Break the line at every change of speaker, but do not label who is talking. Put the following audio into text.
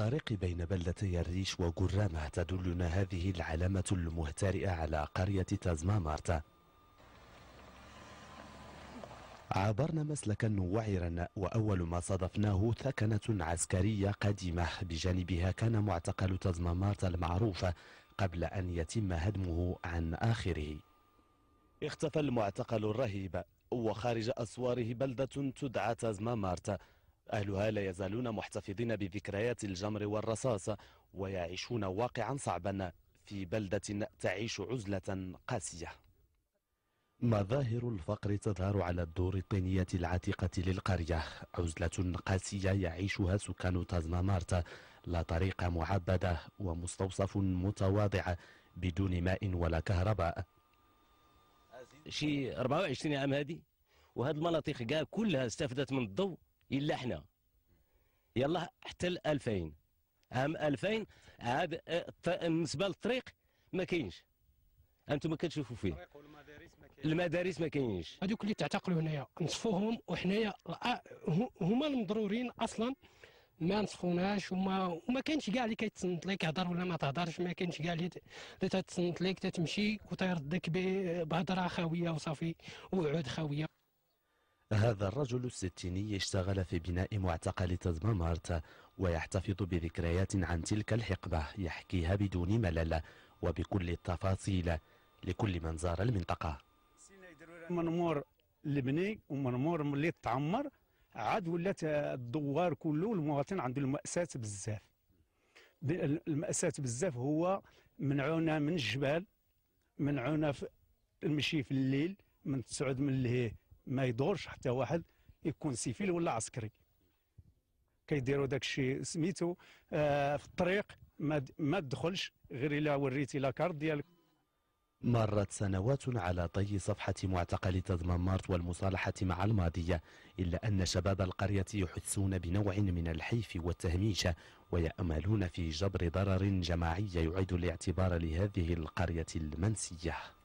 الطريق بين بلدتي الريش وجرامة تدلنا هذه العلامة المهترئة على قرية تازما مارتا عبرنا مسلكا وعرا وأول ما صادفناه ثكنة عسكرية قديمة بجانبها كان معتقل تازما مارتا المعروف قبل أن يتم هدمه عن آخره اختفى المعتقل الرهيب وخارج أسواره بلدة تدعى تازما مارتا أهلها لا يزالون محتفظين بذكريات الجمر والرصاص ويعيشون واقعا صعبا في بلدة تعيش عزلة قاسية مظاهر الفقر تظهر على الدور الطينية العتيقة للقرية عزلة قاسية يعيشها سكان تازما مارتا لا طريق معبدة ومستوصف متواضع بدون ماء ولا كهرباء
شي 24 عام هذه وهذه المناطق كلها استفدت من الضوء الا احنا يلا حتى 2000 عام 2000 عاد آه، بالنسبه للطريق ما كاينش انتم كتشوفوا فيه المدارس ما كاينش
هذوك اللي تعتقلوا هنايا نصفوهم وحنايا آه، هما المضرورين اصلا ما نصفوناش وما وما كاينش كاع اللي كيتصنت لك هضر ولا ما تهضرش ما كاينش كاع اللي تتصنت لك تتمشي وتيردك بهضره خاويه وصافي وعود خاويه
هذا الرجل الستيني اشتغل في بناء معتقل تزممارت ويحتفظ بذكريات عن تلك الحقبة يحكيها بدون ملل وبكل التفاصيل لكل من زار المنطقة
منمور لبني ومنمور اللي تعمر عاد ولات الدوار كله المواطن عنده المأساة بزاف المأساة بزاف هو منعونا من الجبال منعونا في المشي في الليل من تسعد من لهيه ما يدورش حتى واحد يكون سيفيل ولا عسكري كيديروا داك الشيء سميتو آه في الطريق ما ما تدخلش غير الا وريتي لاكارت ديالك
مرت سنوات على طي صفحة معتقل مارت والمصالحة مع الماضية إلا أن شباب القرية يحسون بنوع من الحيف والتهميش ويأملون في جبر ضرر جماعي يعيد الاعتبار لهذه القرية المنسية